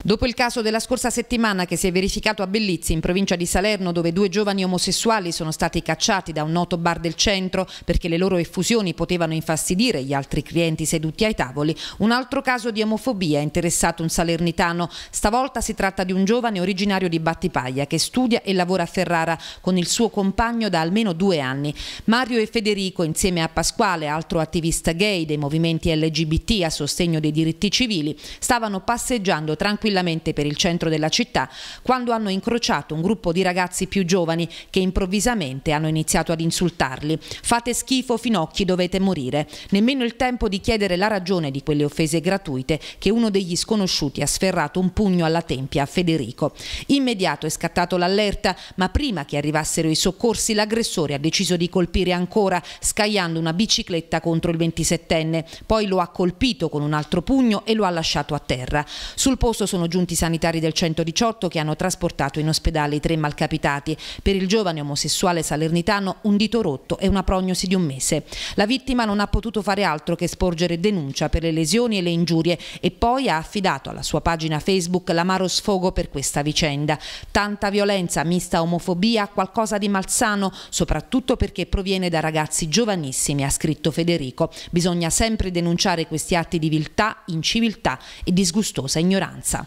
Dopo il caso della scorsa settimana che si è verificato a Bellizzi in provincia di Salerno dove due giovani omosessuali sono stati cacciati da un noto bar del centro perché le loro effusioni potevano infastidire gli altri clienti seduti ai tavoli, un altro caso di omofobia ha interessato un salernitano. Stavolta si tratta di un giovane originario di Battipaglia che studia e lavora a Ferrara con il suo compagno da almeno due anni. Mario e Federico insieme a Pasquale, altro attivista gay dei movimenti LGBT a sostegno dei diritti civili, stavano passeggiando tranquillamente tranquillamente per il centro della città quando hanno incrociato un gruppo di ragazzi più giovani che improvvisamente hanno iniziato ad insultarli. Fate schifo, finocchi, dovete morire. Nemmeno il tempo di chiedere la ragione di quelle offese gratuite che uno degli sconosciuti ha sferrato un pugno alla tempia a Federico. Immediato è scattato l'allerta, ma prima che arrivassero i soccorsi l'aggressore ha deciso di colpire ancora, scagliando una bicicletta contro il 27enne. Poi lo ha colpito con un altro pugno e lo ha lasciato a terra. Sul posto sono sono giunti i sanitari del 118 che hanno trasportato in ospedale i tre malcapitati. Per il giovane omosessuale salernitano un dito rotto e una prognosi di un mese. La vittima non ha potuto fare altro che sporgere denuncia per le lesioni e le ingiurie e poi ha affidato alla sua pagina Facebook l'amaro sfogo per questa vicenda. Tanta violenza mista omofobia, qualcosa di malsano, soprattutto perché proviene da ragazzi giovanissimi, ha scritto Federico. Bisogna sempre denunciare questi atti di viltà, inciviltà e disgustosa ignoranza.